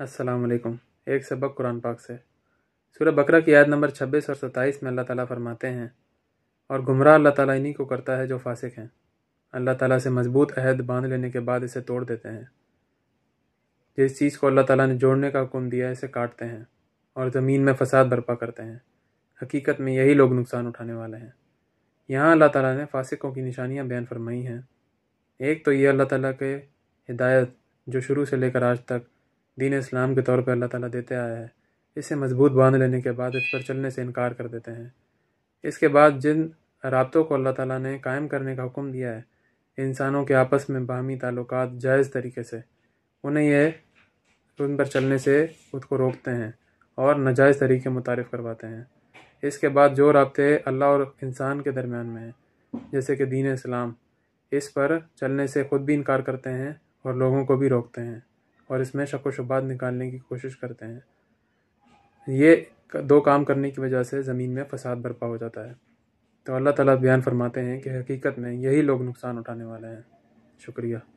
अस्सलाम एक सबक कुरान पाक से सूर्य बकरा की याद नंबर छब्बीस और सत्ताईस में अल्लाह ताला फरमाते हैं और गुमराह अल्लाह ताला इन्हीं को करता है जो फासिक हैं अल्लाह ताला से मजबूत अहद बांध लेने के बाद इसे तोड़ देते हैं जिस चीज़ को अल्लाह ताला ने जोड़ने का हुक्म दिया है इसे काटते हैं और ज़मीन में फसाद बर्पा करते हैं हकीकत में यही लोग नुकसान उठाने वाले हैं यहाँ अल्लाह ताला ने फासिकों की निशानियाँ बयान फरमाई हैं एक तो ये अल्लाह ताला के हिदायत जो शुरू से लेकर आज तक दीन इस्लाम के तौर पर अल्लाह ताला देते आया है इसे मजबूत बांध लेने के बाद इस पर चलने से इनकार कर देते हैं इसके बाद जिन रबतों को अल्लाह ताला ने कायम करने का हुक्म दिया है इंसानों के आपस में बाहमी ताल्लुक जायज़ तरीके से उन्हें यह उन पर चलने से खुद को रोकते हैं और नाजायज़ तरीके मुतारफ़ करवाते हैं इसके बाद जो रबते अल्लाह और इंसान के दरमियान में हैं जैसे कि दीन इस्लाम इस पर चलने से खुद भी इनकार करते हैं और लोगों को भी रोकते हैं और इसमें शक शुबात निकालने की कोशिश करते हैं ये दो काम करने की वजह से ज़मीन में फसाद बर्पा हो जाता है तो अल्लाह ताला बयान फरमाते हैं कि हकीकत में यही लोग नुकसान उठाने वाले हैं शुक्रिया